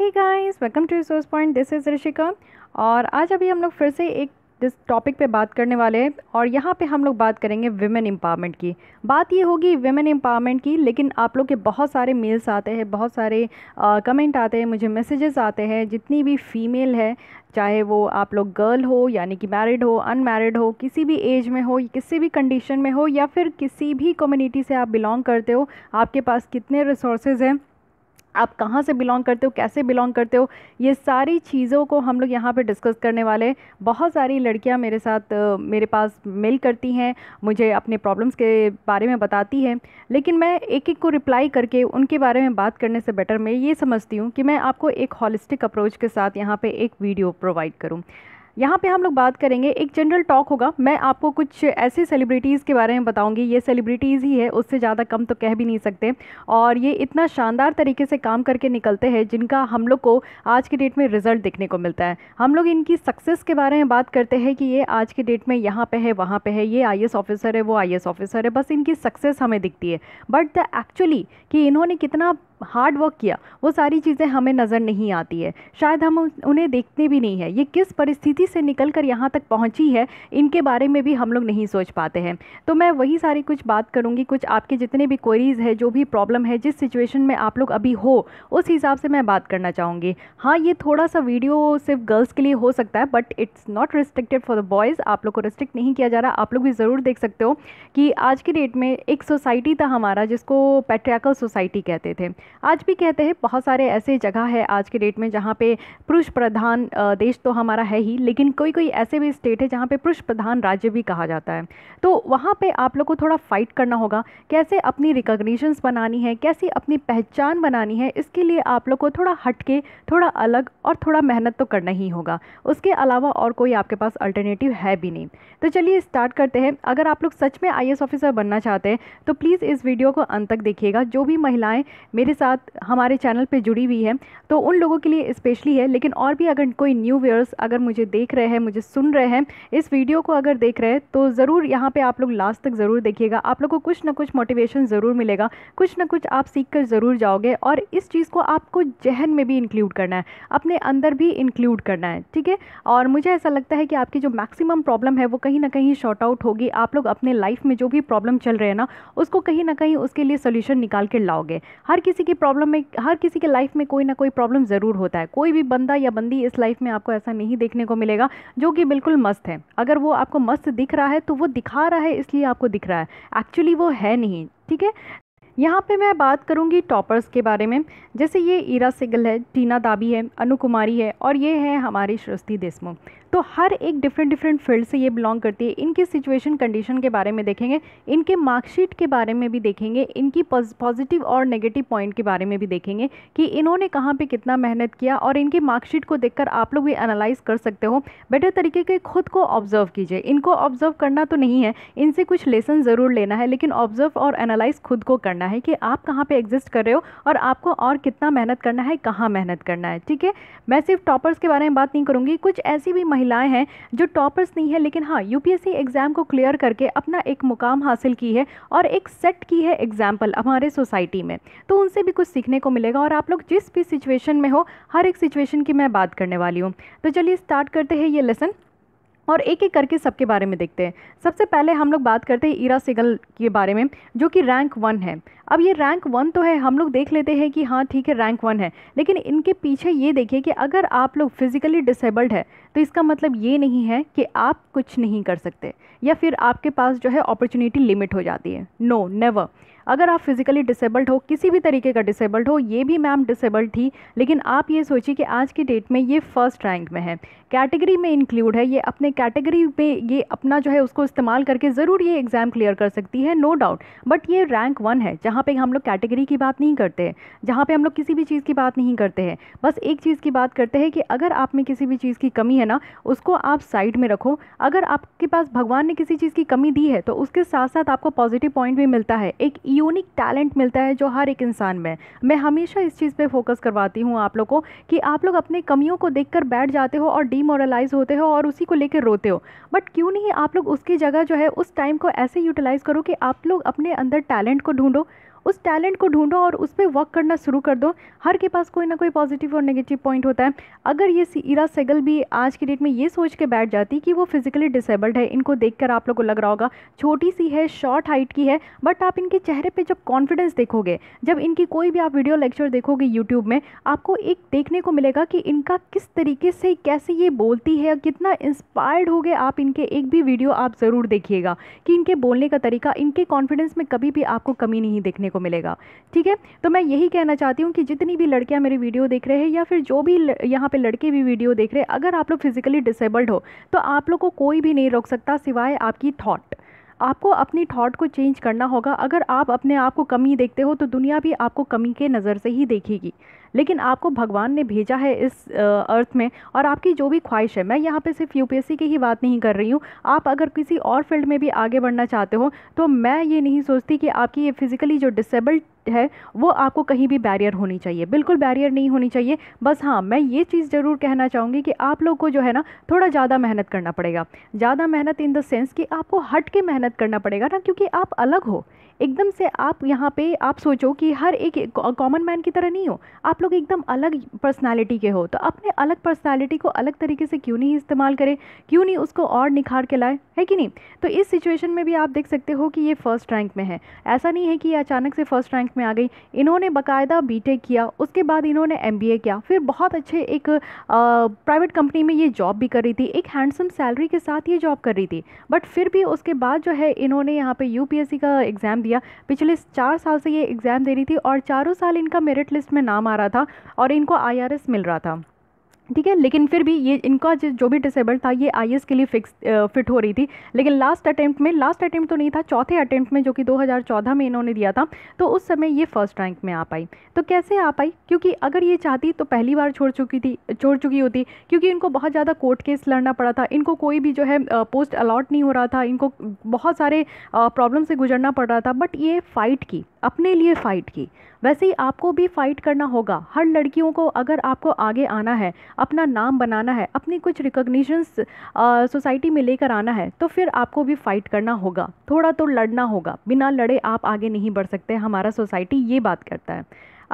he guys welcome to resource point this is Rishika और आज अभी हम लोग फिर से एक जिस टॉपिक पे बात करने वाले हैं और यहाँ पे हम लोग बात करेंगे वेमेन एम्पावरमेंट की बात ये होगी वेमेन एम्पावरमेंट की लेकिन आप लोग के बहुत सारे मेल्स आते हैं बहुत सारे आ, कमेंट आते हैं मुझे मैसेजेस आते हैं जितनी भी फीमेल है चाहे वो आप लोग गर्ल हो यानी कि मैरिड हो अनमैरिड हो किसी भी एज में हो किसी भी कंडीशन में हो या फिर किसी भी कम्युनिटी से आप बिलोंग करते हो आपके पास कितने रिसोर्सेज हैं आप कहाँ से बिलोंग करते हो कैसे बिलोंग करते हो ये सारी चीज़ों को हम लोग यहाँ पे डिस्कस करने वाले बहुत सारी लड़कियाँ मेरे साथ मेरे पास मेल करती हैं मुझे अपने प्रॉब्लम्स के बारे में बताती हैं लेकिन मैं एक एक को रिप्लाई करके उनके बारे में बात करने से बेटर मैं ये समझती हूँ कि मैं आपको एक हॉलिस्टिक अप्रोच के साथ यहाँ पर एक वीडियो प्रोवाइड करूँ यहाँ पे हम लोग बात करेंगे एक जनरल टॉक होगा मैं आपको कुछ ऐसे सेलिब्रिटीज़ के बारे में बताऊँगी ये सेलिब्रिटीज़ ही है उससे ज़्यादा कम तो कह भी नहीं सकते और ये इतना शानदार तरीके से काम करके निकलते हैं जिनका हम लोग को आज के डेट में रिज़ल्ट देखने को मिलता है हम लोग इनकी सक्सेस के बारे में बात करते हैं कि ये आज के डेट में यहाँ पर है वहाँ पर है ये आई ऑफ़िसर है वो आई ऑफ़िसर है बस इनकी सक्सेस हमें दिखती है बट द एक्चुअली कि इन्होंने कितना हार्ड वर्क किया वो सारी चीज़ें हमें नज़र नहीं आती है शायद हम उन्हें देखते भी नहीं है ये किस परिस्थिति से निकल कर यहाँ तक पहुँची है इनके बारे में भी हम लोग नहीं सोच पाते हैं तो मैं वही सारी कुछ बात करूँगी कुछ आपके जितने भी क्वेरीज़ है जो भी प्रॉब्लम है जिस सिचुएशन में आप लोग अभी हो उस हिसाब से मैं बात करना चाहूँगी हाँ ये थोड़ा सा वीडियो सिर्फ गर्ल्स के लिए हो सकता है but it's not restricted for the boys आप लोग को रिस्ट्रिक्ट नहीं किया जा रहा आप लोग भी ज़रूर देख सकते हो कि आज के डेट में एक सोसाइटी था हमारा जिसको पेट्रियाकल सोसाइटी कहते थे आज भी कहते हैं बहुत सारे ऐसे जगह है आज के डेट में जहाँ पे पुरुष प्रधान देश तो हमारा है ही लेकिन कोई कोई ऐसे भी स्टेट है जहाँ पे पुरुष प्रधान राज्य भी कहा जाता है तो वहाँ पे आप लोग को थोड़ा फाइट करना होगा कैसे अपनी रिकग्निशंस बनानी है कैसे अपनी पहचान बनानी है इसके लिए आप लोग को थोड़ा हटके थोड़ा अलग और थोड़ा मेहनत तो करना ही होगा उसके अलावा और कोई आपके पास अल्टरनेटिव है भी नहीं तो चलिए स्टार्ट करते हैं अगर आप लोग सच में आई ऑफ़िसर बनना चाहते हैं तो प्लीज़ इस वीडियो को अंत तक देखिएगा जो भी महिलाएं मेरे साथ हमारे चैनल पे जुड़ी हुई है तो उन लोगों के लिए स्पेशली है लेकिन और भी अगर कोई न्यू व्यूअर्स अगर मुझे देख रहे हैं मुझे सुन रहे हैं इस वीडियो को अगर देख रहे हैं तो ज़रूर यहाँ पर आप लोग लास्ट तक ज़रूर देखिएगा आप लोग को कुछ ना कुछ मोटिवेशन ज़रूर मिलेगा कुछ ना कुछ आप सीख कर ज़रूर जाओगे और इस चीज़ को आपको जहन में भी इंक्लूड करना है अपने अंदर भी इंक्लूड करना है ठीक है और मुझे ऐसा लगता है कि आपकी जो मैक्सिमम प्रॉब्लम है वो कहीं ना कहीं शॉर्ट आउट होगी आप लोग अपने लाइफ में जो भी प्रॉब्लम चल रहे हैं ना उसको कहीं ना कहीं उसके लिए सोल्यूशन निकाल कर लाओगे हर किसी की प्रॉब्लम में हर किसी के लाइफ में कोई ना कोई प्रॉब्लम ज़रूर होता है कोई भी बंदा या बंदी इस लाइफ में आपको ऐसा नहीं देखने को मिलेगा जो कि बिल्कुल मस्त है अगर वो आपको मस्त दिख रहा है तो वो दिखा रहा है इसलिए आपको दिख रहा है एक्चुअली वो है नहीं ठीक है यहाँ पे मैं बात करूँगी टॉपर्स के बारे में जैसे ये ईरा सिगल है टीना दाबी है अनु कुमारी है और ये है हमारी श्रस्ती देशमुख तो हर एक डिफरेंट डिफरेंट फील्ड से ये बिलोंग करती है इनकी सिचुएशन कंडीशन के बारे में देखेंगे इनके मार्कशीट के बारे में भी देखेंगे इनकी पॉजिटिव और नेगेटिव पॉइंट के बारे में भी देखेंगे कि इन्होंने कहाँ पर कितना मेहनत किया और इनकी मार्कशीट को देख आप लोग भी एनालाइज कर सकते हो बेटर तरीके के खुद को ऑब्जर्व कीजिए इनको ऑब्जर्व करना तो नहीं है इनसे कुछ लेसन ज़रूर लेना है लेकिन ऑब्जर्व और एनालाइज खुद को करना है कि आप कहाँ पे एग्जिस्ट कर रहे हो और आपको और कितना मेहनत करना है कहाँ मेहनत करना है ठीक है मैं सिर्फ टॉपर्स के बारे में बात नहीं करूँगी कुछ ऐसी भी महिला महिलाएं हैं जो टॉपर्स नहीं है लेकिन हाँ यूपीएससी एग्ज़ाम को क्लियर करके अपना एक मुकाम हासिल की है और एक सेट की है एग्ज़ाम्पल हमारे सोसाइटी में तो उनसे भी कुछ सीखने को मिलेगा और आप लोग जिस भी सिचुएशन में हो हर एक सिचुएशन की मैं बात करने वाली हूँ तो चलिए स्टार्ट करते हैं ये लेसन और एक एक करके सबके बारे में देखते हैं सबसे पहले हम लोग बात करते हैं ईरा सिगल के बारे में जो कि रैंक वन है अब ये रैंक वन तो है हम लोग देख लेते हैं कि हाँ ठीक है रैंक वन है लेकिन इनके पीछे ये देखिए कि अगर आप लोग फिज़िकली डिसेबल्ड है तो इसका मतलब ये नहीं है कि आप कुछ नहीं कर सकते या फिर आपके पास जो है अपॉर्चुनिटी लिमिट हो जाती है नो no, नेवर अगर आप फिज़िकली डिसेबल्ड हो किसी भी तरीके का डिसेबल्ड हो ये भी मैम डिसेबल्ड थी लेकिन आप ये सोचिए कि आज की डेट में ये फर्स्ट रैंक में है कैटेगरी में इंक्लूड है ये अपने कैटेगरी में ये अपना जो है उसको इस्तेमाल करके ज़रूर ये एग्ज़ाम क्लियर कर सकती है नो डाउट बट ये रैंक वन है जहाँ जहाँ पे हम लोग कैटेगरी की बात नहीं करते हैं जहाँ पे हम लोग किसी भी चीज़ की बात नहीं करते हैं बस एक चीज़ की बात करते हैं कि अगर आप में किसी भी चीज़ की कमी है ना उसको आप साइड में रखो अगर आपके पास भगवान ने किसी चीज़ की कमी दी है तो उसके साथ साथ आपको पॉजिटिव पॉइंट भी मिलता है एक यूनिक टैलेंट मिलता है जो हर एक इंसान में मैं हमेशा इस चीज़ पर फोकस करवाती हूँ आप लोग को कि आप लोग अपने कमियों को देख बैठ जाते हो और डीमोरलाइज होते हो और उसी को लेकर रोते हो बट क्यों नहीं आप लोग उसकी जगह जो है उस टाइम को ऐसे यूटिलाइज़ करो कि आप लोग अपने अंदर टैलेंट को ढूंढो उस टैलेंट को ढूंढो और उस पर वर्क करना शुरू कर दो हर के पास कोई ना कोई पॉजिटिव और नेगेटिव पॉइंट होता है अगर ये इरा सेगल भी आज की डेट में ये सोच के बैठ जाती कि वो फिजिकली डिसेबल्ड है इनको देख आप लोग को लग रहा होगा छोटी सी है शॉर्ट हाइट की है बट आप इनके चेहरे पर जब कॉन्फिडेंस देखोगे जब इनकी कोई भी आप वीडियो लेक्चर देखोगे यूट्यूब में आपको एक देखने को मिलेगा कि इनका किस तरीके से कैसे ये बोलती है कितना इंस्पायर्ड हो गए आप इनके एक भी वीडियो आप ज़रूर देखिएगा कि इनके बोलने का तरीका इनके कॉन्फिडेंस में कभी भी आपको कमी नहीं देखने को को मिलेगा ठीक है तो मैं यही कहना चाहती हूँ कि जितनी भी लड़कियाँ मेरी वीडियो देख रहे हैं या फिर जो भी यहाँ पर लड़के भी वीडियो देख रहे हैं अगर आप लोग फिज़िकली डिसेबल्ड हो तो आप लोग को कोई भी नहीं रोक सकता सिवाय आपकी थाट आपको अपनी थॉट को चेंज करना होगा अगर आप अपने आप को कमी देखते हो तो दुनिया भी आपको कमी के नज़र से ही देखेगी लेकिन आपको भगवान ने भेजा है इस अर्थ में और आपकी जो भी ख्वाहिश है मैं यहाँ पे सिर्फ यूपीएससी की ही बात नहीं कर रही हूँ आप अगर किसी और फील्ड में भी आगे बढ़ना चाहते हो तो मैं ये नहीं सोचती कि आपकी ये फिज़िकली जो डिसेबल्ड है वो आपको कहीं भी बैरियर होनी चाहिए बिल्कुल बैरियर नहीं होनी चाहिए बस हाँ मैं ये चीज़ ज़रूर कहना चाहूँगी कि आप लोग को जो है ना थोड़ा ज़्यादा मेहनत करना पड़ेगा ज़्यादा मेहनत इन द सेंस कि आपको हट के मेहनत करना पड़ेगा ना क्योंकि आप अलग हो एकदम से आप यहाँ पे आप सोचो कि हर एक कॉमन मैन की तरह नहीं हो आप लोग एकदम अलग पर्सनालिटी के हो तो अपने अलग पर्सनालिटी को अलग तरीके से क्यों नहीं इस्तेमाल करें क्यों नहीं उसको और निखार के लाए है कि नहीं तो इस सिचुएशन में भी आप देख सकते हो कि ये फ़र्स्ट रैंक में है ऐसा नहीं है कि ये अचानक से फ़र्स्ट रैंक में आ गई इन्होंने बाकायदा बी किया उसके बाद इन्होंने एम किया फिर बहुत अच्छे एक प्राइवेट कंपनी में ये जॉब भी कर रही थी एक हैंडसम सैलरी के साथ ये जॉब कर रही थी बट फिर भी उसके बाद जो है इन्होंने यहाँ पर यू का एग्ज़ाम दिया पिछले चार साल से ये एग्ज़ाम दे रही थी और चारों साल इनका मेरिट लिस्ट में नाम आ रहा था और इनको आई मिल रहा था ठीक है लेकिन फिर भी ये इनका जो भी डिसेबल था ये आई के लिए फिक्स फिट हो रही थी लेकिन लास्ट अटैम्प्ट में लास्ट अटैम्प्ट तो नहीं था चौथे अटैम्प्ट में जो कि 2014 में इन्होंने दिया था तो उस समय ये फर्स्ट रैंक में आ पाई तो कैसे आ पाई क्योंकि अगर ये चाहती तो पहली बार छोड़ चुकी थी छोड़ चुकी होती क्योंकि इनको बहुत ज़्यादा कोर्ट केस लड़ना पड़ा था इनको कोई भी जो है पोस्ट अलॉट नहीं हो रहा था इनको बहुत सारे प्रॉब्लम से गुजरना पड़ रहा था बट ये फ़ाइट की अपने लिए फ़ाइट की वैसे ही आपको भी फ़ाइट करना होगा हर लड़कियों को अगर आपको आगे आना है अपना नाम बनाना है अपनी कुछ रिकोगनीशंस सोसाइटी में लेकर आना है तो फिर आपको भी फ़ाइट करना होगा थोड़ा तो लड़ना होगा बिना लड़े आप आगे नहीं बढ़ सकते हमारा सोसाइटी ये बात करता है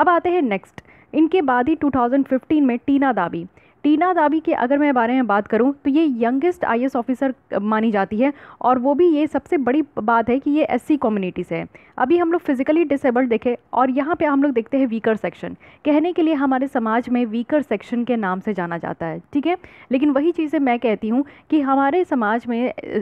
अब आते हैं नेक्स्ट इनके बाद ही 2015 में टीना दाबी टीना दाबी के अगर मैं बारे में बात करूं तो ये यंगेस्ट आई ऑफिसर मानी जाती है और वो भी ये सबसे बड़ी बात है कि ये एस कम्युनिटी से है अभी हम लोग फिजिकली डिसेबल्ड देखे और यहाँ पर हम लोग देखते हैं वीकर सेक्शन कहने के लिए हमारे समाज में वीकर सेक्शन के नाम से जाना जाता है ठीक है लेकिन वही चीज़ें मैं कहती हूँ कि हमारे समाज में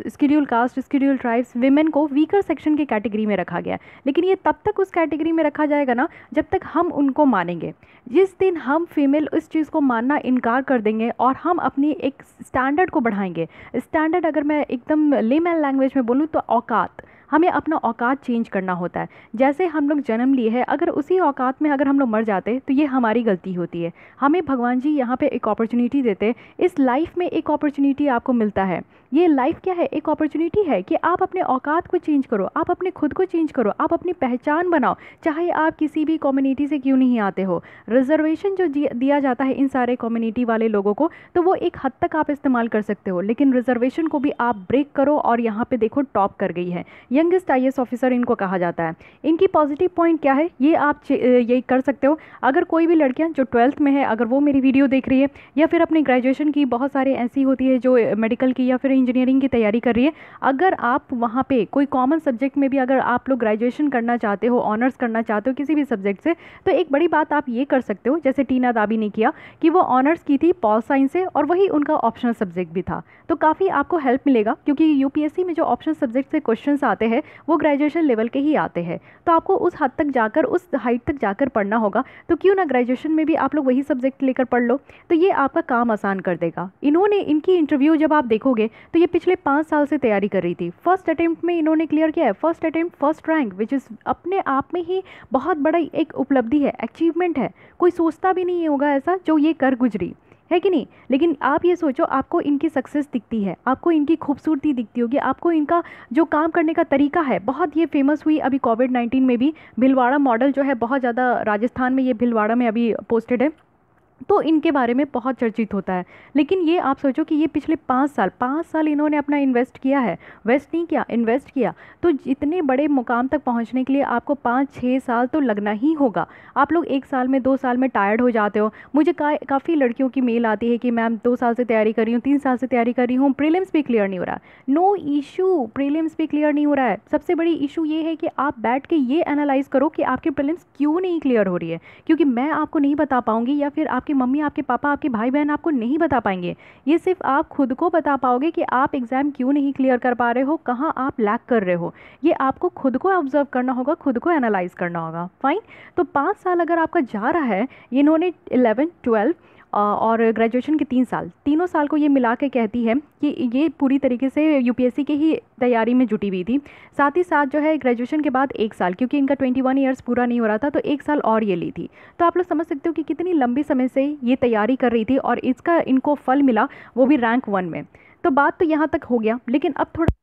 schedule caste schedule tribes women को वीकर सेक्शन के कैटेगरी में रखा गया लेकिन ये तब तक उस कैटेगरी में रखा जाएगा ना जब तक हम उनको मानेंगे जिस दिन हम फीमेल उस चीज़ को मानना इनकार कर देंगे और हम अपनी एक स्टैंडर्ड को बढ़ाएंगे स्टैंडर्ड अगर मैं एकदम लेमैन लैंग्वेज में बोलूँ तो औकात हमें अपना औकात चेंज करना होता है जैसे हम लोग जन्म लिए हैं अगर उसी औकात में अगर हम लोग मर जाते तो ये हमारी गलती होती है हमें भगवान जी यहाँ पे एक अपॉर्चुनिटी देते इस लाइफ में एक अपॉर्चुनिटी आपको मिलता है ये लाइफ क्या है एक अपॉर्चुनिटी है कि आप अपने औकात को चेंज करो आप अपने खुद को चेंज करो आप अपनी पहचान बनाओ चाहे आप किसी भी कम्युनिटी से क्यों नहीं आते हो रिजर्वेशन जो दिया जाता है इन सारे कम्युनिटी वाले लोगों को तो वो एक हद तक आप इस्तेमाल कर सकते हो लेकिन रिजर्वेशन को भी आप ब्रेक करो और यहाँ पे देखो टॉप कर गई है यह यंगेस्ट आई ऑफिसर इनको कहा जाता है इनकी पॉजिटिव पॉइंट क्या है ये आप ये कर सकते हो अगर कोई भी लड़कियाँ जो ट्वेल्थ में है अगर वो मेरी वीडियो देख रही है या फिर अपनी ग्रेजुएशन की बहुत सारे ऐसी होती है जो मेडिकल की या फिर इंजीनियरिंग की तैयारी कर रही है अगर आप वहाँ पर कोई कॉमन सब्जेक्ट में भी अगर आप लोग ग्रेजुएशन करना चाहते हो ऑनर्स करना चाहते हो किसी भी सब्जेक्ट से तो एक बड़ी बात आप ये कर सकते हो जैसे टीना दाबी ने किया कि वो ऑनर्स की थी पॉल साइंस से और वही उनका ऑप्शनल सब्जेक्ट भी था तो काफ़ी आपको हेल्प मिलेगा क्योंकि यूपीएससी में जो ऑप्शनल सब्जेक्ट से क्वेश्चन आते हैं हैं वो ग्रेजुएशन लेवल के ही आते हैं तो आपको उस हद तक जाकर उस हाइट तक जाकर पढ़ना होगा तो क्यों ना ग्रेजुएशन में भी आप लोग वही सब्जेक्ट लेकर पढ़ लो तो ये आपका काम आसान कर देगा इन्होंने इनकी इंटरव्यू जब आप देखोगे तो ये पिछले पाँच साल से तैयारी कर रही थी फर्स्ट अटैम्प्ट में इन्होंने क्लियर किया है first attempt first rank which is अपने आप में ही बहुत बड़ा एक उपलब्धि है अचीवमेंट है कोई सोचता भी नहीं होगा ऐसा जो ये कर गुजरी है कि नहीं लेकिन आप ये सोचो आपको इनकी सक्सेस दिखती है आपको इनकी खूबसूरती दिखती होगी आपको इनका जो काम करने का तरीका है बहुत ये फेमस हुई अभी कोविड नाइन्टीन में भी भिलवाड़ा मॉडल जो है बहुत ज़्यादा राजस्थान में ये भिलवाड़ा में अभी पोस्टेड है तो इनके बारे में बहुत चर्चित होता है लेकिन ये आप सोचो कि ये पिछले पाँच साल पाँच साल इन्होंने अपना इन्वेस्ट किया है वेस्ट नहीं किया इन्वेस्ट किया तो इतने बड़े मुकाम तक पहुंचने के लिए आपको पाँच छः साल तो लगना ही होगा आप लोग एक साल में दो साल में टायर्ड हो जाते हो मुझे का, काफ़ी लड़कियों की मेल आती है कि मैम दो साल से तैयारी कर रही हूँ तीन साल से तैयारी कर रही हूँ प्रिलियम्स भी क्लियर नहीं हो रहा नो इशू प्रिलियम्स भी क्लियर नहीं हो रहा है सबसे बड़ी इशू ये है कि आप बैठ के ये एनालाइज़ करो कि आपके प्रिलियम्स क्यों नहीं क्लियर हो रही है क्योंकि मैं आपको नहीं बता पाऊँगी या फिर आपके आपकी मम्मी आपके पापा आपके भाई बहन आपको नहीं बता पाएंगे ये सिर्फ आप खुद को बता पाओगे कि आप एग्ज़ाम क्यों नहीं क्लियर कर पा रहे हो कहाँ आप लैक कर रहे हो ये आपको खुद को ऑब्जर्व करना होगा खुद को एनालाइज करना होगा फाइन तो पाँच साल अगर आपका जा रहा है इन्होंने इलेवन ट्वेल्व और ग्रेजुएशन के तीन साल तीनों साल को ये मिला के कहती है कि ये पूरी तरीके से यूपीएससी के ही तैयारी में जुटी हुई थी साथ ही साथ जो है ग्रेजुएशन के बाद एक साल क्योंकि इनका ट्वेंटी वन ईयर्स पूरा नहीं हो रहा था तो एक साल और ये ली थी तो आप लोग समझ सकते हो कि कितनी लंबी समय से ये तैयारी कर रही थी और इसका इनको फल मिला वो भी रैंक वन में तो बात तो यहाँ तक हो गया लेकिन अब थोड़ा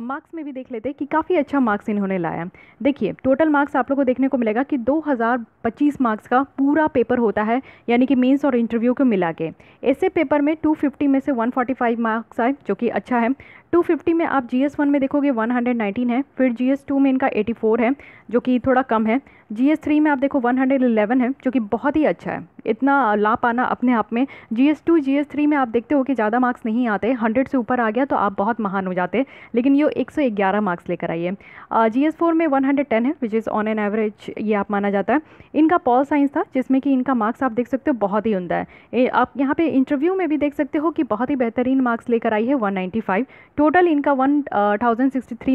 मार्क्स में भी देख लेते हैं कि काफ़ी अच्छा मार्क्स इन्होंने लाया देखिए टोटल मार्क्स आप लोग को देखने को मिलेगा कि 2025 मार्क्स का पूरा पेपर होता है यानी कि मेंस और इंटरव्यू को मिला के ऐसे पेपर में 250 में से 145 मार्क्स आए जो कि अच्छा है 250 में आप जी एस वन में देखोगे 119 है फिर जी एस टू में इनका 84 है जो कि थोड़ा कम है जी एस थ्री में आप देखो 111 है जो कि बहुत ही अच्छा है इतना ला पाना अपने आप में G S two G S three में आप देखते हो कि ज़्यादा मार्क्स नहीं आते 100 से ऊपर आ गया तो आप बहुत महान हो जाते लेकिन ये 111 मार्क्स लेकर आइए जी एस फोर में 110 है which is on an average ये आप माना जाता है इनका पॉल साइंस था जिसमें कि इनका मार्क्स आप देख सकते हो बहुत ही उमदा है आप यहाँ पर इंटरव्यू में भी देख सकते हो कि बहुत ही बेहतरीन मार्क्स लेकर आई है वन टोटल इनका वन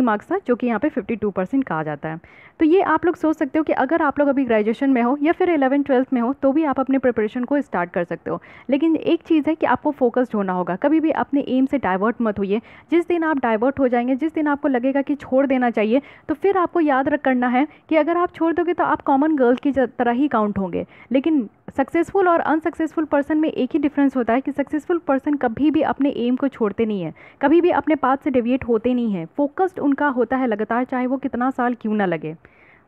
मार्क्स था जो कि यहाँ पर फिफ्टी कहा जाता है तो ये आप लोग सोच सकते हो कि अगर आप लोग अभी ग्रेजुएशन में हो या फिर एलेवन ट्वेल्थ में हो तो भी आप अपने प्रिपरेशन को स्टार्ट कर सकते हो लेकिन एक चीज़ है कि आपको फोकस्ड होना होगा कभी भी अपने एम से डाइवर्ट मत होइए जिस दिन आप डाइवर्ट हो जाएंगे जिस दिन आपको लगेगा कि छोड़ देना चाहिए तो फिर आपको याद रख करना है कि अगर आप छोड़ दोगे तो आप कॉमन गर्ल की तरह ही काउंट होंगे लेकिन सक्सेसफुल और अनसक्सेसफुल पर्सन में एक ही डिफरेंस होता है कि सक्सेसफुल पर्सन कभी भी अपने एम को छोड़ते नहीं है कभी भी अपने पाथ से डेविएट होते नहीं हैं फोकस्ड उनका होता है लगातार चाहे वो कितना साल क्यों ना लगे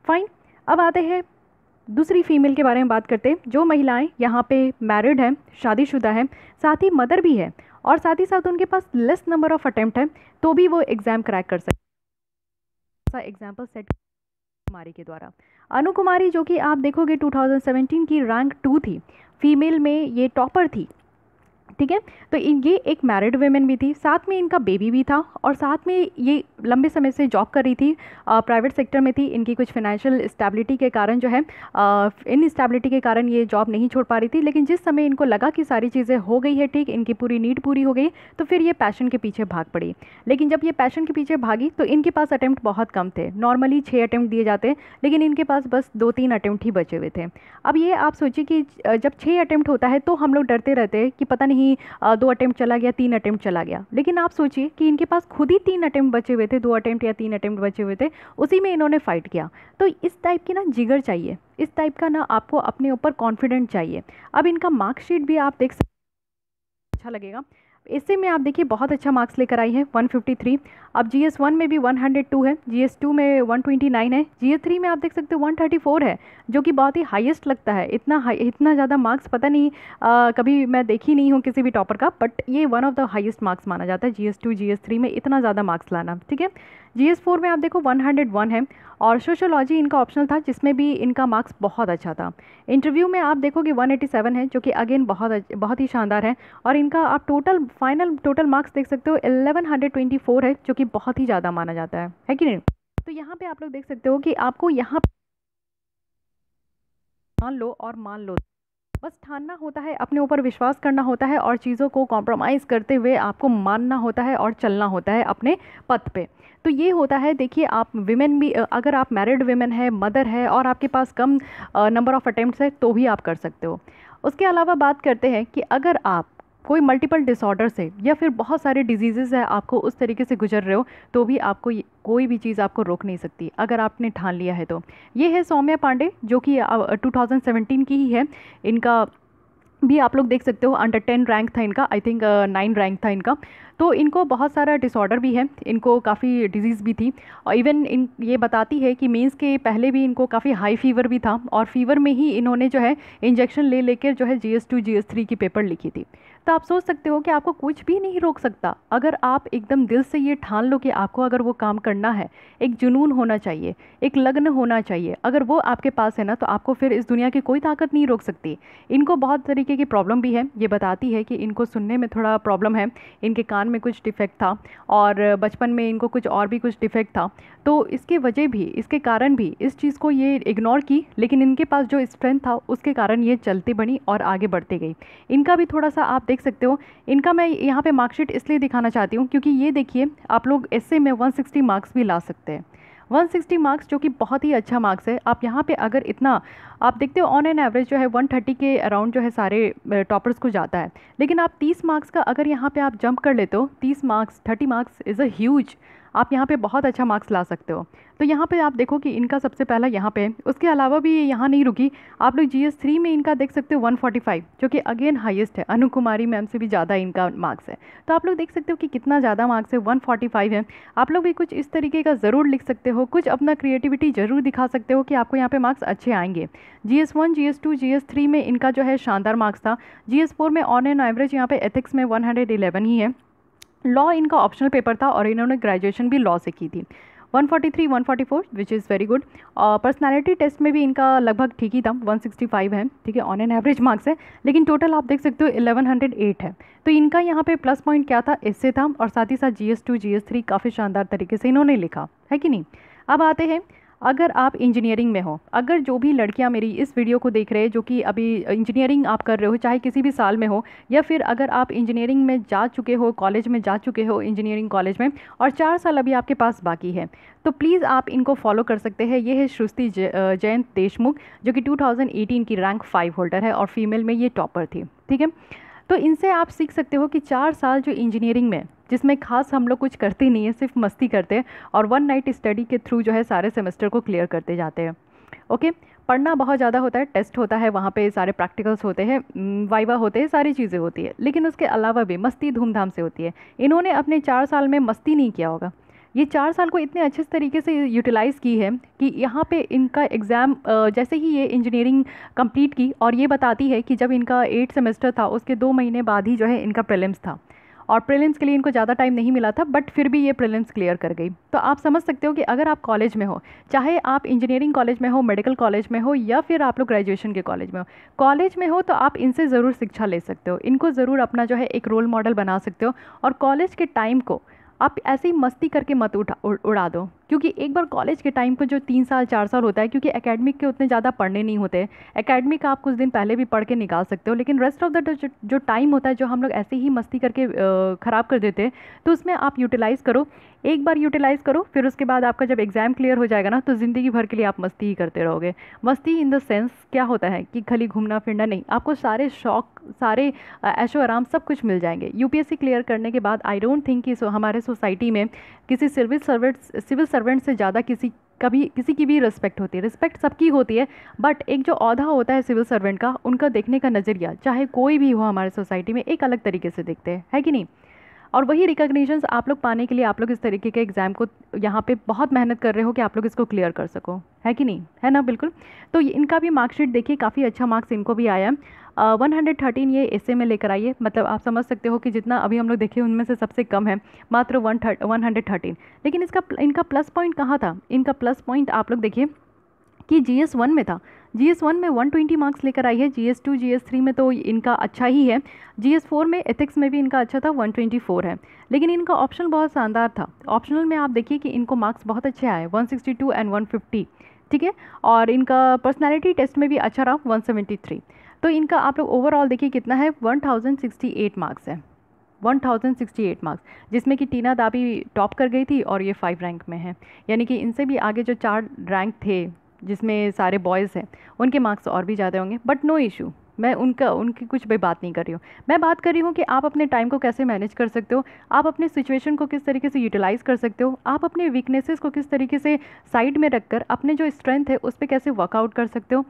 फाइन अब आते हैं दूसरी फ़ीमेल के बारे में बात करते हैं जो महिलाएं यहाँ पे मैरिड हैं शादीशुदा हैं साथ ही मदर भी है और साथ ही साथ उनके पास लेस नंबर ऑफ अटैम्प्ट है तो भी वो एग्ज़ाम क्रैक कर सकते एग्जाम्पल सेट कुमारी के द्वारा अनु कुमारी जो कि आप देखोगे 2017 की रैंक टू थी फीमेल में ये टॉपर थी ठीक है तो ये एक मैरिड वेमेन भी थी साथ में इनका बेबी भी था और साथ में ये लंबे समय से जॉब कर रही थी प्राइवेट सेक्टर में थी इनकी कुछ फाइनेंशियल स्टेबिलिटी के कारण जो है इनस्टेबिलिटी के कारण ये जॉब नहीं छोड़ पा रही थी लेकिन जिस समय इनको लगा कि सारी चीज़ें हो गई है ठीक इनकी पूरी नीड पूरी हो गई तो फिर ये पैशन के पीछे भाग पड़ी लेकिन जब ये पैशन के पीछे भागी तो इनके पास अटैम्प्ट बहुत कम थे नॉर्मली छः अटैम्प्ट दिए जाते लेकिन इनके पास बस दो तीन अटैम्प्ट ही बचे हुए थे अब ये आप सोचिए कि जब छः अटैम्प्ट होता है तो हम लोग डरते रहते हैं कि पता नहीं कहीं दो अटैम्प्ट चला गया तीन अटैम्प्ट चला गया लेकिन आप सोचिए कि इनके पास खुद ही तीन अटैम्प्ट बचे हुए थे दो अटैम्प्ट या तीन अटैम्प्ट बचे हुए थे उसी में इन्होंने फ़ाइट किया तो इस टाइप की ना जिगर चाहिए इस टाइप का ना आपको अपने ऊपर कॉन्फिडेंट चाहिए अब इनका मार्कशीट भी आप देख सकते अच्छा लगेगा इससे में आप देखिए बहुत अच्छा मार्क्स लेकर आई है 153 अब जी एस वन में भी 102 है जी एस टू में 129 है जी एस थ्री में आप देख सकते हो 134 है जो कि बहुत ही हाईएस्ट लगता है इतना हाई इतना ज़्यादा मार्क्स पता नहीं आ, कभी मैं देखी नहीं हूँ किसी भी टॉपर का बट ये one of the highest marks माना जाता है G S two G S three में इतना ज़्यादा मार्क्स लाना ठीक है जी एस फोर में आप देखो 101 है और सोशोलॉजी इनका ऑप्शनल था जिसमें भी इनका मार्क्स बहुत अच्छा था इंटरव्यू में आप देखोगे 187 है जो कि अगेन बहुत बहुत ही शानदार है और इनका आप टोटल फाइनल टोटल मार्क्स देख सकते हो 1124 है जो कि बहुत ही ज़्यादा माना जाता है है कि नहीं तो यहाँ पर आप लोग देख सकते हो कि आपको यहाँ मान लो और मान लो बस ठानना होता है अपने ऊपर विश्वास करना होता है और चीज़ों को कॉम्प्रोमाइज़ करते हुए आपको मानना होता है और चलना होता है अपने पथ पे तो ये होता है देखिए आप विमेन भी अगर आप मैरिड वीमेन है मदर है और आपके पास कम नंबर ऑफ़ अटैम्प्ट है तो भी आप कर सकते हो उसके अलावा बात करते हैं कि अगर आप कोई मल्टीपल डिसऑर्डर से या फिर बहुत सारे डिजीज़ है आपको उस तरीके से गुजर रहे हो तो भी आपको कोई भी चीज़ आपको रोक नहीं सकती अगर आपने ठान लिया है तो ये है सौम्या पांडे जो कि 2017 की ही है इनका भी आप लोग देख सकते हो अंडर टेन रैंक था इनका आई थिंक नाइन रैंक था इनका तो इनको बहुत सारा डिसऑर्डर भी है इनको काफ़ी डिजीज़ भी थी और इवन इन ये बताती है कि मेंस के पहले भी इनको काफ़ी हाई फीवर भी था और फीवर में ही इन्होंने जो है इंजेक्शन ले लेकर जो है G S two G S three की पेपर लिखी थी तो आप सोच सकते हो कि आपको कुछ भी नहीं रोक सकता अगर आप एकदम दिल से ये ठान लो कि आपको अगर वो काम करना है एक जुनून होना चाहिए एक लग्न होना चाहिए अगर वो आपके पास है ना तो आपको फिर इस दुनिया की कोई ताकत नहीं रोक सकती इनको बहुत तरीके की प्रॉब्लम भी है ये बताती है कि इनको सुनने में थोड़ा प्रॉब्लम है इनके कान में कुछ डिफेक्ट था और बचपन में इनको कुछ और भी कुछ डिफेक्ट था तो इसके वजह भी इसके कारण भी इस चीज़ को ये इग्नोर की लेकिन इनके पास जो स्ट्रेंथ था उसके कारण ये चलती बनी और आगे बढ़ती गई इनका भी थोड़ा सा आप देख देख सकते हो इनका मैं यहाँ पे मार्कशीट इसलिए दिखाना चाहती हूँ क्योंकि ये देखिए आप लोग एसए में 160 मार्क्स भी ला सकते हैं 160 मार्क्स जो कि बहुत ही अच्छा मार्क्स है आप यहाँ पे अगर इतना आप देखते हो ऑन एन एवरेज जो है 130 के अराउंड जो है सारे टॉपर्स को जाता है लेकिन आप 30 मार्क्स का अगर यहाँ पे आप जंप कर लेते हो 30 marks 30 marks is a huge आप यहाँ पे बहुत अच्छा मार्क्स ला सकते हो तो यहाँ पे आप देखो कि इनका सबसे पहला यहाँ पे उसके अलावा भी ये यहाँ नहीं रुकी आप लोग जी थ्री में इनका देख सकते हो 145 जो कि अगेन हाईएस्ट है अनु कुमारी मैम से भी ज़्यादा इनका मार्क्स है तो आप लोग देख सकते हो कि कितना ज़्यादा मार्क्स है 145 है आप लोग भी कुछ इस तरीके का ज़रूर लिख सकते हो कुछ अपना क्रिएटिविटी ज़रूर दिखा सकते हो कि आपको यहाँ पर मार्क्स अच्छे आएंगे G S one G S two G S three में इनका जो है शानदार मार्क्स था जी एस फोर में ऑन एन एवरेज यहाँ पर एथिक्स में वन हंड्रेड ही है लॉ इनका ऑप्शनल पेपर था और इन्होंने ग्रेजुएशन भी लॉ से की थी 143, 144 which is very good personality test में भी इनका लगभग ठीक ही था 165 है ठीक है ऑन एन एवरेज मार्क्स है लेकिन टोटल आप देख सकते हो 1108 है तो इनका यहाँ पे प्लस पॉइंट क्या था इससे था और साथ ही साथ G S two G S three काफ़ी शानदार तरीके से इन्होंने लिखा है कि नहीं अब आते हैं अगर आप इंजीनियरिंग में हो अगर जो भी लड़कियां मेरी इस वीडियो को देख रहे हैं जो कि अभी इंजीनियरिंग आप कर रहे हो चाहे किसी भी साल में हो या फिर अगर आप इंजीनियरिंग में जा चुके हो कॉलेज में जा चुके हो इंजीनियरिंग कॉलेज में और चार साल अभी आपके पास बाकी है तो प्लीज़ आप इनको फॉलो कर सकते हैं ये है श्रुस्ति जयंत देशमुख जो कि 2018 की रैंक फाइव होल्डर है और फीमेल में ये टॉपर थी ठीक है तो इनसे आप सीख सकते हो कि चार साल जो इंजीनियरिंग में जिसमें खास हम लोग कुछ करते नहीं है सिर्फ मस्ती करते हैं और वन नाइट स्टडी के थ्रू जो है सारे सेमेस्टर को क्लियर करते जाते हैं ओके पढ़ना बहुत ज़्यादा होता है टेस्ट होता है वहाँ पे सारे प्रैक्टिकल्स होते हैं वाइवा होते हैं सारी चीज़ें होती है लेकिन उसके अलावा भी मस्ती धूमधाम से होती है इन्होंने अपने चार साल में मस्ती नहीं किया होगा ये चार साल को इतने अच्छे तरीके से यूटिलाइज़ की है कि यहाँ पे इनका एग्ज़ाम जैसे ही ये इंजीनियरिंग कंप्लीट की और ये बताती है कि जब इनका एट सेमेस्टर था उसके दो महीने बाद ही जो है इनका प्रिलिम्स था और प्रीलिम्स के लिए इनको ज़्यादा टाइम नहीं मिला था बट फिर भी ये प्रेलेंस क्लियर कर गई तो आप समझ सकते हो कि अगर आप कॉलेज में हो चाहे आप इंजीनियरिंग कॉलेज में हो मेडिकल कॉलेज में हो या फिर आप लोग ग्रेजुएशन के कॉलेज में हो कॉलेज में हो तो आप इनसे ज़रूर शिक्षा ले सकते हो इनको ज़रूर अपना जो है एक रोल मॉडल बना सकते हो और कॉलेज के टाइम को आप ऐसे ही मस्ती करके मत उठा उड़ा दो क्योंकि एक बार कॉलेज के टाइम पर जो तीन साल चार साल होता है क्योंकि एकेडमिक के उतने ज़्यादा पढ़ने नहीं होते एकेडमिक आप कुछ दिन पहले भी पढ़ के निकाल सकते हो लेकिन रेस्ट ऑफ द जो टाइम होता है जो हम लोग ऐसे ही मस्ती करके ख़राब कर देते हैं तो उसमें आप यूटिलाइज़ करो एक बार यूटिलाइज़ करो फिर उसके बाद आपका जब एग्ज़ाम क्लियर हो जाएगा ना तो ज़िंदगी भर के लिए आप मस्ती ही करते रहोगे मस्ती इन द सेंस क्या होता है कि खाली घूमना फिरना नहीं आपको सारे शौक सारे ऐशो आराम सब कुछ मिल जाएंगे यू क्लियर करने के बाद आई डोंट थिंक कि हमारे सोसाइटी में किसी civil service civil service servant से ज़्यादा किसी कभी किसी की भी रिस्पेक्ट होती है रिस्पेक्ट सबकी होती है बट एक जो अहदा होता है सिविल सर्वेंट का उनका देखने का नज़रिया चाहे कोई भी हो हमारे सोसाइटी में एक अलग तरीके से देखते हैं है कि नहीं और वही रिकग्निशंस आप लोग पाने के लिए आप लोग इस तरीके के एग्ज़ाम को यहाँ पे बहुत मेहनत कर रहे हो कि आप लोग इसको क्लियर कर सको है कि नहीं है ना बिल्कुल तो इनका भी मार्कशीट देखिए काफ़ी अच्छा मार्क्स इनको भी आया वन हंड्रेड थर्टीन ये ऐसे में लेकर आइए मतलब आप समझ सकते हो कि जितना अभी हम लोग देखे उनमें से सबसे कम है मात्र वन वन हंड्रेड थर्टीन लेकिन इसका इनका प्लस पॉइंट कहाँ था इनका प्लस पॉइंट आप लोग देखिए कि जी एस वन में था जी एस वन में वन ट्वेंटी मार्क्स लेकर आई है G S two G S three में तो इनका अच्छा ही है जी एस फोर में एथिक्स में भी इनका अच्छा था वन ट्वेंटी फोर है लेकिन इनका ऑप्शन बहुत शानदार था ऑप्शनल में आप देखिए कि इनको मार्क्स बहुत अच्छे आए one sixty two and one fifty ठीक है और इनका पर्सनैलिटी टेस्ट में भी अच्छा रहा वन सेवेंटी थ्री तो इनका आप लोग ओवरऑल देखिए कितना है 1068 मार्क्स है 1068 मार्क्स जिसमें कि टीना दाबी टॉप कर गई थी और ये फाइव रैंक में है यानी कि इनसे भी आगे जो चार रैंक थे जिसमें सारे बॉयज़ हैं उनके मार्क्स और भी ज़्यादा होंगे बट नो इशू मैं उनका उनकी कुछ भी बात नहीं कर रही हूँ मैं बात कर रही हूँ कि आप अपने टाइम को कैसे मैनेज कर सकते हो आप अपने सिचुएशन को किस तरीके से यूटिलाइज़ कर सकते हो आप अपने वीकनेसेस को किस तरीके से साइड में रखकर अपने जो स्ट्रेंथ है उस पर कैसे वर्कआउट कर सकते हो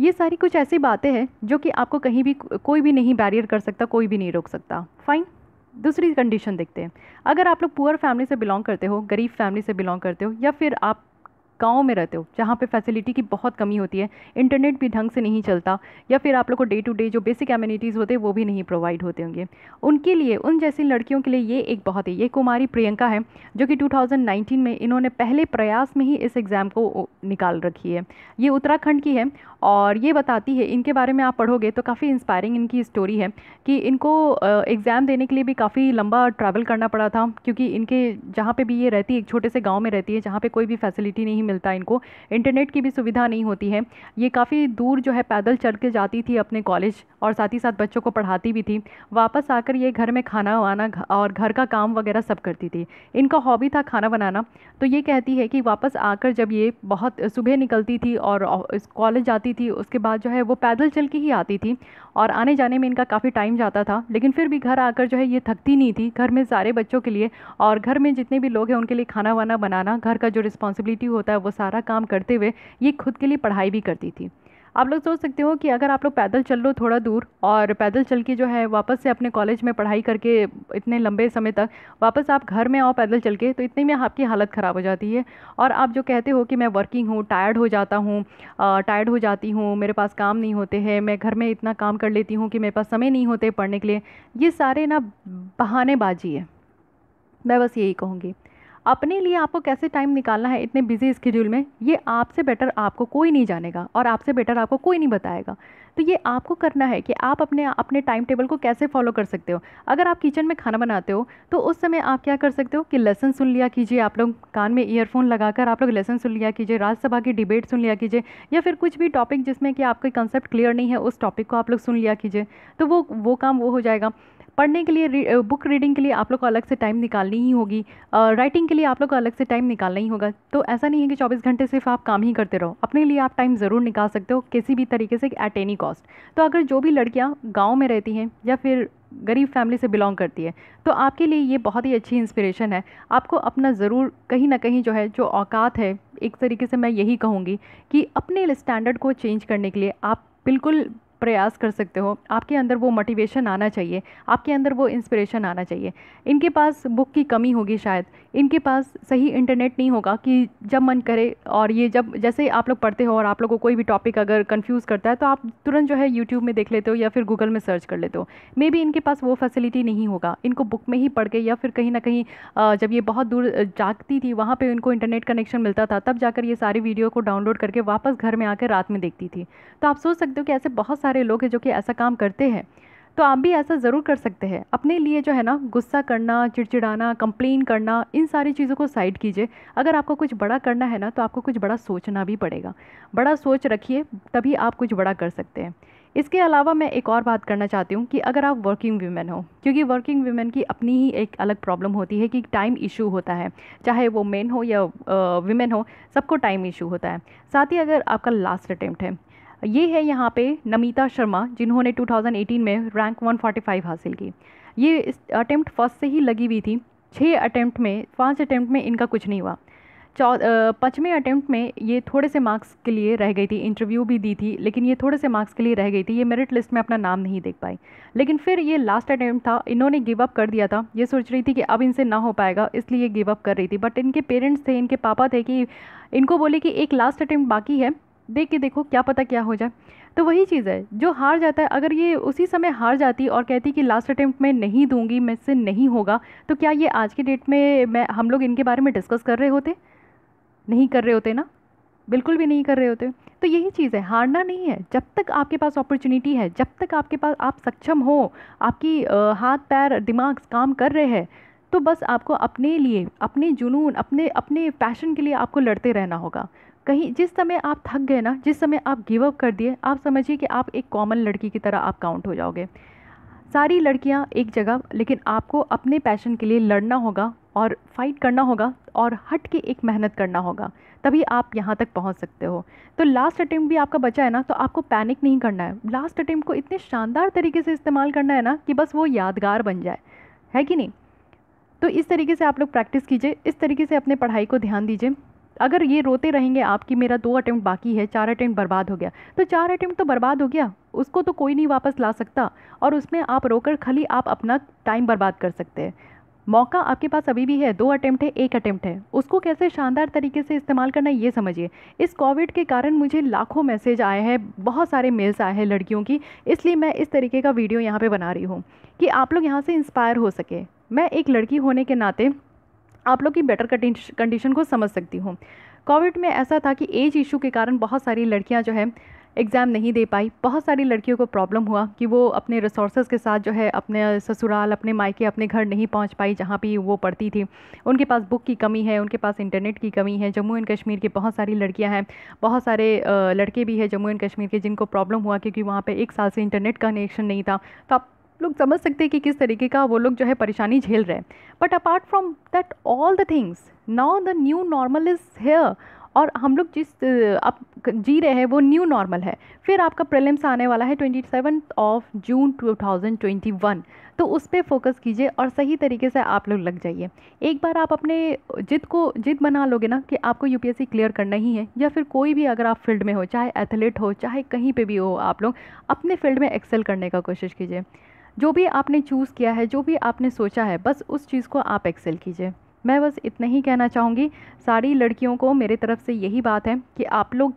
ये सारी कुछ ऐसी बातें हैं जो कि आपको कहीं भी कोई भी नहीं बैरियर कर सकता कोई भी नहीं रोक सकता फाइन दूसरी कंडीशन देखते हैं अगर आप लोग पुअर फैमिली से बिलोंग करते हो गरीब फैमिली से बिलोंग करते हो या फिर आप गाँव में रहते हो जहाँ पे फैसिलिटी की बहुत कमी होती है इंटरनेट भी ढंग से नहीं चलता या फिर आप लोग को डे टू डे जो बेसिक एम्यूनिटीज़ होते हैं वो भी नहीं प्रोवाइड होते होंगे उनके लिए उन जैसी लड़कियों के लिए ये एक बहुत ही ये कुमारी प्रियंका है जो कि 2019 में इन्होंने पहले प्रयास में ही इस एग्ज़ाम को निकाल रखी है ये उत्तराखंड की है और ये बताती है इनके बारे में आप पढ़ोगे तो काफ़ी इंस्पायरिंग इनकी स्टोरी है कि इनको एग्ज़ाम देने के लिए भी काफ़ी लंबा ट्रैवल करना पड़ा था क्योंकि इनके जहाँ पर भी ये रहती है एक छोटे से गाँव में रहती है जहाँ पर कोई भी फैसिलिटी नहीं मिलता इनको इंटरनेट की भी सुविधा नहीं होती है ये काफ़ी दूर जो है पैदल चल के जाती थी अपने कॉलेज और साथ ही साथ बच्चों को पढ़ाती भी थी वापस आकर ये घर में खाना वाना और घर का काम वगैरह सब करती थी इनका हॉबी था खाना बनाना तो ये कहती है कि वापस आकर जब ये बहुत सुबह निकलती थी और कॉलेज जाती थी उसके बाद जो है वो पैदल चल के ही आती थी और आने जाने में इनका काफ़ी टाइम जाता था लेकिन फिर भी घर आकर जो है ये थकती नहीं थी घर में सारे बच्चों के लिए और घर में जितने भी लोग हैं उनके लिए खाना वाना बनाना घर का जो रिस्पॉन्सिबिलिटी होता है है वो सारा काम करते हुए ये खुद के लिए पढ़ाई भी करती थी आप लोग सोच सकते हो कि अगर आप लोग पैदल चल लो थोड़ा दूर और पैदल चल के जो है वापस से अपने कॉलेज में पढ़ाई करके इतने लंबे समय तक वापस आप घर में आओ पैदल चल के तो इतने में आपकी हालत ख़राब हो जाती है और आप जो कहते हो कि मैं वर्किंग हूँ टायर्ड हो जाता हूँ टायर्ड हो जाती हूँ मेरे पास काम नहीं होते हैं मैं घर में इतना काम कर लेती हूँ कि मेरे पास समय नहीं होते पढ़ने के लिए ये सारे ना बहानेबाजी है मैं बस यही कहूँगी अपने लिए आपको कैसे टाइम निकालना है इतने बिजी स्केड्यूल में ये आपसे बेटर आपको कोई नहीं जानेगा और आपसे बेटर आपको कोई नहीं बताएगा तो ये आपको करना है कि आप अपने अपने टाइम टेबल को कैसे फॉलो कर सकते हो अगर आप किचन में खाना बनाते हो तो उस समय आप क्या कर सकते हो कि लेसन सुन लिया कीजिए आप लोग कान में ईयरफोन लगाकर आप लोग लेसन सुन लिया कीजिए राज्यसभा की डिबेट सुन लिया कीजिए या फिर कुछ भी टॉपिक जिसमें कि आपका कंसेप्ट क्लियर नहीं है उस टॉपिक को आप लोग सुन लिया कीजिए तो वो वो काम वो हो जाएगा पढ़ने के लिए री, बुक रीडिंग के लिए आप लोग को अलग से टाइम निकालनी ही होगी राइटिंग के लिए आप लोग को अलग से टाइम निकालना ही होगा तो ऐसा नहीं है कि चौबीस घंटे सिर्फ आप काम ही करते रहो अपने लिए आप टाइम ज़रूर निकाल सकते हो किसी भी तरीके से एट एनी कॉस्ट तो अगर जो भी लड़कियाँ गाँव में रहती हैं या फिर गरीब फैमिली से बिलोंग करती है तो आपके लिए ये बहुत ही अच्छी इंस्पिरेशन है आपको अपना ज़रूर कहीं ना कहीं जो है जो औकात है एक तरीके से मैं यही कहूँगी कि अपने स्टैंडर्ड को चेंज करने के लिए आप बिल्कुल प्रयास कर सकते हो आपके अंदर वो मोटिवेशन आना चाहिए आपके अंदर वो इंस्पिरेशन आना चाहिए इनके पास बुक की कमी होगी शायद इनके पास सही इंटरनेट नहीं होगा कि जब मन करे और ये जब जैसे आप लोग पढ़ते हो और आप लोग को कोई भी टॉपिक अगर कंफ्यूज करता है तो आप तुरंत जो है यूट्यूब में देख लेते हो या फिर गूगल में सर्च कर लेते हो मे बी इनके पास वो फैसिलिटी नहीं होगा इनको बुक में ही पढ़ के या फिर कहीं ना कहीं जब ये बहुत दूर जागती थी वहाँ पर इनको इंटरनेट कनेक्शन मिलता था तब जाकर ये सारी वीडियो को डाउनलोड करके वापस घर में आकर रात में देखती थी तो आप सोच सकते हो कि ऐसे बहुत सारे लोग हैं जो कि ऐसा काम करते हैं तो आप भी ऐसा ज़रूर कर सकते हैं अपने लिए जो है ना गुस्सा करना चिड़चिड़ाना कंप्लेन करना इन सारी चीज़ों को साइड कीजिए अगर आपको कुछ बड़ा करना है ना तो आपको कुछ बड़ा सोचना भी पड़ेगा बड़ा सोच रखिए तभी आप कुछ बड़ा कर सकते हैं इसके अलावा मैं एक और बात करना चाहती हूँ कि अगर आप वर्किंग वीमेन हो क्योंकि वर्किंग वीमेन की अपनी ही एक अलग प्रॉब्लम होती है कि टाइम इशू होता है चाहे वो मेन हो या वीमेन हो सबको टाइम इशू होता है साथ ही अगर आपका लास्ट अटैम्प्ट है ये है यहाँ पे नमिता शर्मा जिन्होंने 2018 में रैंक 145 हासिल की ये इस अटैम्प्ट फर्स्ट से ही लगी हुई थी छः अटैम्प्ट में पाँच अटैम्प्ट में इनका कुछ नहीं हुआ चौ पचवें अटैम्प्ट में ये थोड़े से मार्क्स के लिए रह गई थी इंटरव्यू भी दी थी लेकिन ये थोड़े से मार्क्स के लिए रह गई थी ये मेरिट लिस्ट में अपना नाम नहीं देख पाई लेकिन फिर ये लास्ट अटैम्प्ट था इन्होंने गिव अप कर दिया था ये सोच रही थी कि अब इनसे ना हो पाएगा इसलिए ये गिव अप कर रही थी बट इनके पेरेंट्स थे इनके पापा थे कि इनको बोले कि एक लास्ट अटैम्प्ट बाकी है देख के देखो क्या पता क्या हो जाए तो वही चीज़ है जो हार जाता है अगर ये उसी समय हार जाती और कहती कि लास्ट अटैम्प्ट में नहीं दूंगी मैं से नहीं होगा तो क्या ये आज के डेट में मैं हम लोग इनके बारे में डिस्कस कर रहे होते नहीं कर रहे होते ना बिल्कुल भी नहीं कर रहे होते तो यही चीज़ है हारना नहीं है जब तक आपके पास अपॉर्चुनिटी है जब तक आपके पास आप सक्षम हो आपकी हाथ पैर दिमाग काम कर रहे हैं तो बस आपको अपने लिए अपने जुनून अपने अपने पैशन के लिए आपको लड़ते रहना होगा कहीं जिस समय आप थक गए ना जिस समय आप गिव अप कर दिए आप समझिए कि आप एक कॉमन लड़की की तरह आप काउंट हो जाओगे सारी लड़कियां एक जगह लेकिन आपको अपने पैशन के लिए लड़ना होगा और फाइट करना होगा और हट के एक मेहनत करना होगा तभी आप यहाँ तक पहुँच सकते हो तो लास्ट अटैम्प्ट भी आपका बचा है ना तो आपको पैनिक नहीं करना है लास्ट अटैम्प्ट को इतने शानदार तरीके से इस्तेमाल करना है ना कि बस वो यादगार बन जाए है कि नहीं तो इस तरीके से आप लोग प्रैक्टिस कीजिए इस तरीके से अपने पढ़ाई को ध्यान दीजिए अगर ये रोते रहेंगे आपकी मेरा दो अटैम्प्ट बाकी है चार अटैम्प्ट बर्बाद हो गया तो चार अटैम्प्ट तो बर्बाद हो गया उसको तो कोई नहीं वापस ला सकता और उसमें आप रोकर खाली आप अपना टाइम बर्बाद कर सकते हैं मौका आपके पास अभी भी है दो अटैम्प्ट है एक अटैम्प्ट है उसको कैसे शानदार तरीके से इस्तेमाल करना ये समझिए इस कोविड के कारण मुझे लाखों मैसेज आए हैं बहुत सारे मेल्स आए हैं लड़कियों की इसलिए मैं इस तरीके का वीडियो यहाँ पर बना रही हूँ कि आप लोग यहाँ से इंस्पायर हो सके मैं एक लड़की होने के नाते आप लोग की बेटर कंडीशन को समझ सकती हूँ कोविड में ऐसा था कि एज इशू के कारण बहुत सारी लड़कियाँ जो है एग्ज़ाम नहीं दे पाई बहुत सारी लड़कियों को प्रॉब्लम हुआ कि वो अपने रिसोर्स के साथ जो है अपने ससुराल अपने मायके अपने घर नहीं पहुंच पाई जहाँ भी वो पढ़ती थी उनके पास बुक की कमी है उनके पास इंटरनेट की कमी है जम्मू एंड कश्मीर की बहुत सारी लड़कियाँ हैं बहुत सारे लड़के भी हैं जम्मू एंड कश्मीर के जिनको प्रॉब्लम हुआ क्योंकि वहाँ पर एक साल से इंटरनेट का कनेक्शन नहीं था तो आप लोग समझ सकते हैं कि किस तरीके का वो लोग जो है परेशानी झेल रहे हैं but apart from that all the things now the new normal is here और हम लोग जिस आप जी रहे हैं वो न्यू नॉर्मल है फिर आपका प्रिलिम्स आने वाला है twenty seven of June two thousand twenty one तो उस पर फोकस कीजिए और सही तरीके से आप लोग लग जाइए एक बार आप अपने जिद को जिद बना लोगे ना कि आपको यूपीएससी क्लियर करना ही है या फिर कोई भी अगर आप फील्ड में हो चाहे एथलीट हो चाहे कहीं पे भी हो आप लोग अपने फील्ड में एक्सेल करने का कोशिश कीजिए जो भी आपने चूज़ किया है जो भी आपने सोचा है बस उस चीज़ को आप एक्सेल कीजिए मैं बस इतना ही कहना चाहूँगी सारी लड़कियों को मेरे तरफ से यही बात है कि आप लोग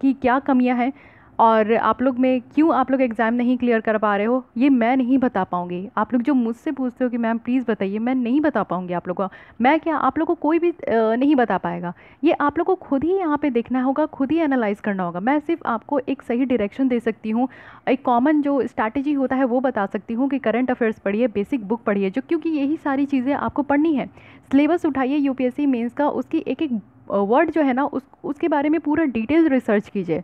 की क्या कमियाँ हैं और आप लोग में क्यों आप लोग एग्ज़ाम नहीं क्लियर कर पा रहे हो ये मैं नहीं बता पाऊँगी आप लोग जो मुझसे पूछते हो कि मैम प्लीज़ बताइए मैं नहीं बता पाऊँगी आप लोग को मैं क्या आप लोग को कोई भी नहीं बता पाएगा ये आप लोग को खुद ही यहाँ पे देखना होगा खुद ही एनालाइज करना होगा मैं सिर्फ आपको एक सही डायरेक्शन दे सकती हूँ एक कॉमन जो स्ट्रैटेजी होता है वो बता सकती हूँ कि करंट अफेयर्स पढ़िए बेसिक बुक पढ़िए जो क्योंकि यही सारी चीज़ें आपको पढ़नी है सिलेबस उठाइए यूपीएससी मेंस का उसकी एक एक वर्ड जो है ना उस उसके बारे में पूरा डिटेल रिसर्च कीजिए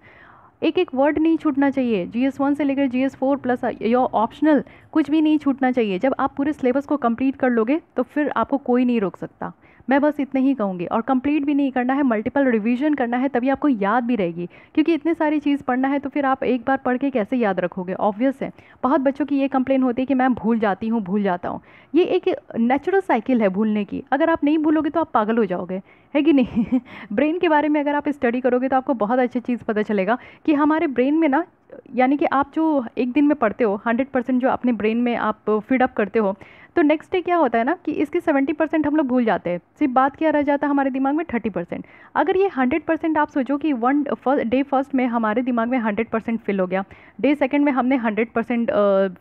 एक एक वर्ड नहीं छूटना चाहिए जी एस वन से लेकर G S four plus your optional कुछ भी नहीं छूटना चाहिए जब आप पूरे सिलेबस को कंप्लीट कर लोगे तो फिर आपको कोई नहीं रोक सकता मैं बस इतने ही कहूँगी और कंप्लीट भी नहीं करना है मल्टीपल रिवीजन करना है तभी आपको याद भी रहेगी क्योंकि इतनी सारी चीज़ पढ़ना है तो फिर आप एक बार पढ़ के कैसे याद रखोगे ऑब्वियस है बहुत बच्चों की ये कंप्लेन होती है कि मैम भूल जाती हूँ भूल जाता हूँ ये एक नेचुरल साइकिल है भूलने की अगर आप नहीं भूलोगे तो आप पागल हो जाओगे है कि नहीं ब्रेन के बारे में अगर आप स्टडी करोगे तो आपको बहुत अच्छी चीज़ पता चलेगा कि हमारे ब्रेन में ना यानी कि आप जो एक दिन में पढ़ते हो हंड्रेड परसेंट जो अपने ब्रेन में आप फिडअप करते हो तो नेक्स्ट डे क्या होता है ना कि इसके सेवेंटी परसेंट हम लोग भूल जाते हैं सिर्फ बात क्या रह जाता है हमारे दिमाग में थर्टी परसेंट अगर ये हंड्रेड परसेंट आप सोचो कि वन डे फर्स्ट में हमारे दिमाग में हंड्रेड परसेंट फिल हो गया डे सेकेंड में हमने हंड्रेड परसेंट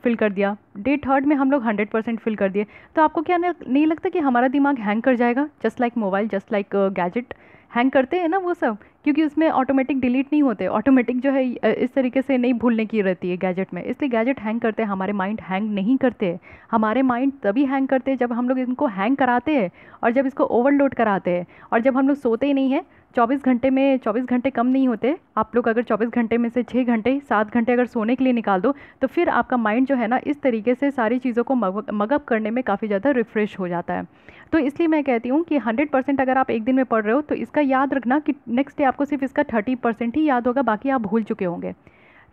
फिल कर दिया डे थर्ड में हम लोग हंड्रेड परसेंट फिल कर दिए तो आपको क्या नहीं लगता कि हमारा दिमाग हैंग कर जाएगा just like mobile just like gadget hang करते हैं ना वो सब क्योंकि उसमें ऑटोमेटिक डिलीट नहीं होते ऑटोमेटिक जो है इस तरीके से नहीं भूलने की रहती है गैजेट में इसलिए गैजेट हैंग करते हैं हमारे माइंड हैंग नहीं करते हमारे माइंड तभी हैंग करते हैं जब हम लोग इनको हैंग कराते हैं और जब इसको ओवरलोड कराते हैं और जब हम लोग सोते ही नहीं हैं 24 घंटे में 24 घंटे कम नहीं होते आप लोग अगर 24 घंटे में से 6 घंटे 7 घंटे अगर सोने के लिए निकाल दो तो फिर आपका माइंड जो है ना इस तरीके से सारी चीज़ों को मगअप करने में काफ़ी ज़्यादा रिफ़्रेश हो जाता है तो इसलिए मैं कहती हूँ कि हंड्रेड परसेंट अगर आप एक दिन में पढ़ रहे हो तो इसका याद रखना कि नेक्स्ट डे आपको सिर्फ इसका थर्टी परसेंट ही याद होगा बाकी आप भूल चुके होंगे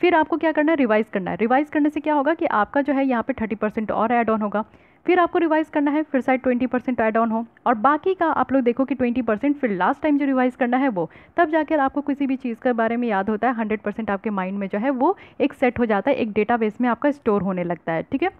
फिर आपको क्या करना है रिवाइज़ करना है रिवाइज़ करने से क्या होगा कि आपका जो है यहाँ पर थर्टी परसेंट और एड ऑन होगा फिर आपको रिवाइज़ करना है फिर शायद ट्वेंटी परसेंट एड ऑन हो और बाकी का आप लोग देखो कि ट्वेंटी परसेंट फिर लास्ट टाइम जो रिवाइज़ करना है वो तब जाकर आपको किसी भी चीज़ के बारे में याद होता है हंड्रेड परसेंट आपके माइंड में जो है वो एक सेट हो जाता है एक बेस में आपका स्टोर होने लगता है ठीक है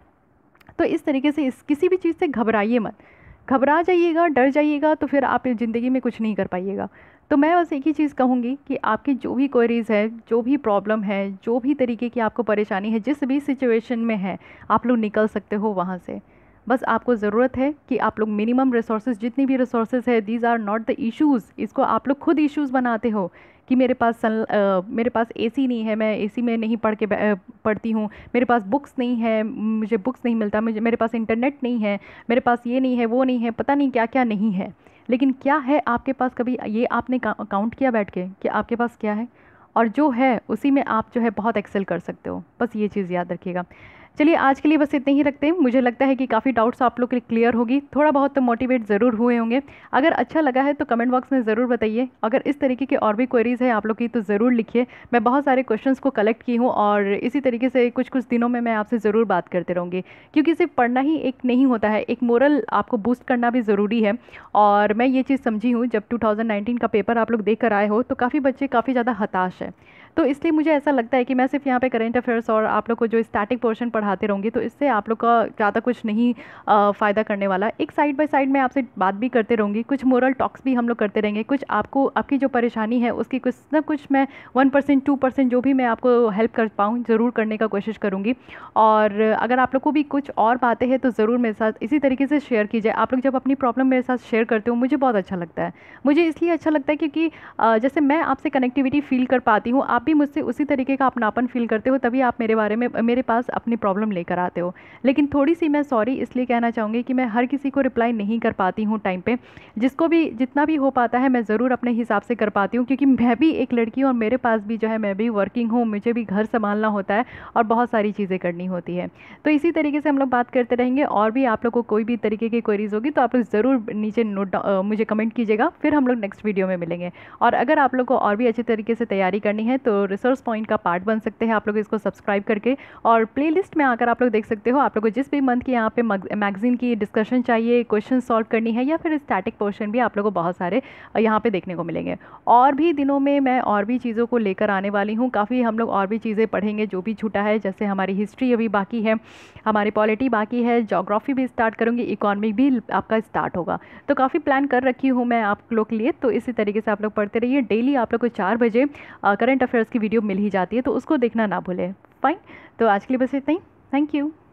तो इस तरीके से इस किसी भी चीज़ से घबराइए मत घबरा जाइएगा डर जाइएगा तो फिर आप ज़िंदगी में कुछ नहीं कर पाइएगा तो मैं बस एक ही चीज़ कहूँगी कि आपकी जो भी क्वेरीज़ है जो भी प्रॉब्लम है जो भी तरीके की आपको परेशानी है जिस भी सिचुएशन में है आप लोग निकल सकते हो वहाँ से बस आपको ज़रूरत है कि आप लोग मिनिमम रिसोर्सेज जितनी भी रिसोर्सेज है these are not the issues इसको आप लोग खुद इशूज़ बनाते हो कि मेरे पास सन आ, मेरे पास एसी नहीं है मैं एसी में नहीं पढ़ के पढ़ती हूँ मेरे पास बुक्स नहीं है मुझे बुक्स नहीं मिलता मुझे मेरे पास इंटरनेट नहीं है मेरे पास ये नहीं है वो नहीं है पता नहीं क्या क्या नहीं है लेकिन क्या है आपके पास कभी ये आपने काउंट किया बैठ के कि आपके पास क्या है और जो है उसी में आप जो है बहुत एक्सेल कर सकते हो बस ये चीज़ याद रखिएगा चलिए आज के लिए बस इतने ही रखते हैं मुझे लगता है कि काफ़ी डाउट्स आप लोग के क्लियर होगी थोड़ा बहुत तो मोटिवेट ज़रूर हुए होंगे अगर अच्छा लगा है तो कमेंट बॉक्स में ज़रूर बताइए अगर इस तरीके की और भी क्वेरीज़ है आप लोग की तो ज़रूर लिखिए मैं बहुत सारे क्वेश्चन को कलेक्ट की हूँ और इसी तरीके से कुछ कुछ दिनों में मैं आपसे ज़रूर बात करते रहूँगी क्योंकि सिर्फ पढ़ना ही एक नहीं होता है एक मोरल आपको बूस्ट करना भी ज़रूरी है और मैं ये चीज़ समझी हूँ जब टू का पेपर आप लोग देख आए हो तो काफ़ी बच्चे काफ़ी ज़्यादा हताश है तो इसलिए मुझे ऐसा लगता है कि मैं सिर्फ यहाँ पे करेंट अफेयर्स और आप लोग को जो स्टैटिक पोर्शन पढ़ाते रहूँगी तो इससे आप लोग का ज़्यादा कुछ नहीं फ़ायदा करने वाला एक साइड बाय साइड मैं आपसे बात भी करते रहूँगी कुछ मोरल टॉक्स भी हम लोग करते रहेंगे कुछ आपको आपकी जो परेशानी है उसकी कुछ ना कुछ मैं वन परसेंट टू परसेंट जो भी मैं आपको हेल्प कर पाऊँ ज़रूर करने का कोशिश करूँगी और अगर आप लोग को भी कुछ और बातें हैं तो ज़रूर मेरे साथ इसी तरीके से शेयर कीजिए आप लोग जब अपनी प्रॉब्लम मेरे साथ शेयर करते हो मुझे बहुत अच्छा लगता है मुझे इसलिए अच्छा लगता है क्योंकि जैसे मैं आपसे कनेक्टिविटी फील कर पाती हूँ आप भी मुझसे उसी तरीके का अपनापन फील करते हो तभी आप मेरे बारे में मेरे पास अपनी प्रॉब्लम लेकर आते हो लेकिन थोड़ी सी मैं सॉरी इसलिए कहना चाहूँगी कि मैं हर किसी को रिप्लाई नहीं कर पाती हूँ टाइम पर जिसको भी जितना भी हो पाता है मैं ज़रूर अपने हिसाब से कर पाती हूँ क्योंकि मैं भी एक लड़की हूँ और मेरे पास भी जो है मैं भी वर्किंग हूँ मुझे भी घर संभालना होता है और बहुत सारी चीज़ें करनी होती है तो इसी तरीके से हम लोग बात करते रहेंगे और भी आप लोग को कोई भी तरीके की क्वेरीज होगी तो आप लोग ज़रूर नीचे नोट मुझे कमेंट कीजिएगा फिर हम लोग नेक्स्ट वीडियो में मिलेंगे और अगर आप लोग को और भी अच्छे तरीके से तैयारी करनी है तो रिसर्च पॉइंट का पार्ट बन सकते हैं आप लोग इसको सब्सक्राइब करके और प्ले में आकर आप लोग देख सकते हो आप लोग को जिस भी मंथ की यहाँ पे मैगजीन की डिस्कशन चाहिए क्वेश्चन सॉल्व करनी है या फिर स्टैटिक पोर्शन भी आप लोग को बहुत सारे यहाँ पर देखने को मिलेंगे और भी दिनों में मैं और भी चीज़ों को लेकर आने वाली हूँ काफ़ी हम लोग और भी चीज़ें पढ़ेंगे जो भी छूटा है जैसे हमारी हिस्ट्री अभी बाकी है हमारी पॉलिटी बाकी है जोग्राफी भी स्टार्ट करूँगी इकोनॉमिक भी आपका स्टार्ट होगा तो काफ़ी प्लान कर रखी हूँ मैं आप लोग के लिए तो इसी तरीके से आप लोग पढ़ते रहिए डेली आप लोग को चार बजे करंट अफेयर अफेयर्स की वीडियो मिल ही जाती है तो उसको देखना ना भूलें फाइन तो आज के लिए बस इतना ही थैंक यू